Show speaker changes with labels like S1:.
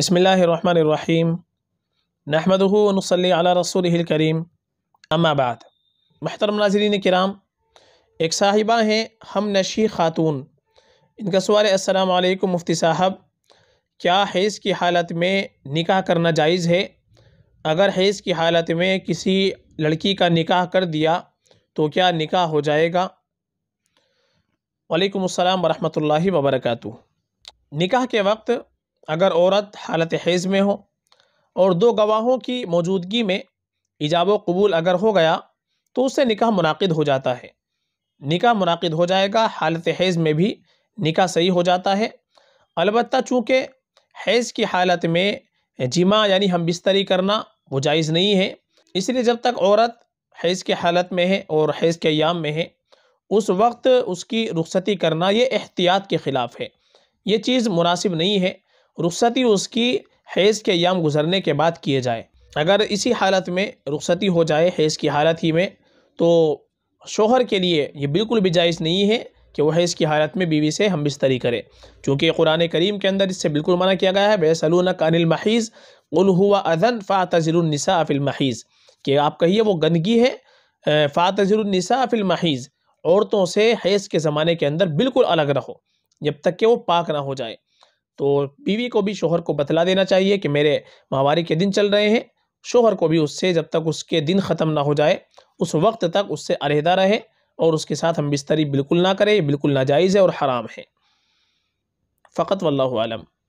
S1: बसमीम अला रसूल करीम अम्माबाद महतरम नाजरीन कराम एक साहिबा हैं हम नशी ख़ातून इनका सवाल असलकम मुफ्ती साहब क्या हैज़ की हालत में निकाह करना जायज़ है अगर हैज़ की हालत में किसी लड़की का निकाह कर दिया तो क्या निकाह हो जाएगा वालेकुम अस्सलाम वरहमतुल्लाहि वबरकatuh निकाह के वक्त अगर औरत हालत हैज़ में हो और दो गवाहों की मौजूदगी में ईजाब कबूल अगर हो गया तो उससे निकाह मुनद हो जाता है निकाह मुनद हो जाएगा हालत हैज़ में भी निकाह सही हो जाता है अलबत् चूँकि हैज़ की हालत में जिमा यानी हम बिस्तरी करना वो जायज़ नहीं है इसलिए जब तक औरत हैज़ की हालत में है और हैज़ के अयाम में है उस वक्त उसकी रुखसती करना ये एहतियात के ख़िलाफ़ है ये चीज़ मुनासिब नहीं है रुखसती उसकी हैज़ के अयाम गुजरने के बाद किए जाए अगर इसी हालत में रुखसती हो जाए हैज़ की हालत ही में तो शोहर के लिए ये बिल्कुल भी जायज़ नहीं है कि वह हैज़ की हालत में बीवी से हम बिस्तरी करें चूँकि कुरान करीम के अंदर इससे बिल्कुल मना किया गया है बेसलून कानिल महीज़ उल हुआ अदन फ़ातज़रनिसा महीज़ कि आप कहिए वो गंदगी है फ़ातज़रनिसा महीज़ औरतों से हैज़ के ज़माने के अंदर बिल्कुल अलग रहो जब तक कि वो पाक ना हो जाए तो बीवी को भी शोहर को बतला देना चाहिए कि मेरे माहवारी के दिन चल रहे हैं शोहर को भी उससे जब तक उसके दिन ख़त्म ना हो जाए उस वक्त तक उससे अलहदा रहे और उसके साथ हम बिस्तरी बिल्कुल ना करें बिल्कुल नाजायज़ है और हराम है फ़कत वल्लम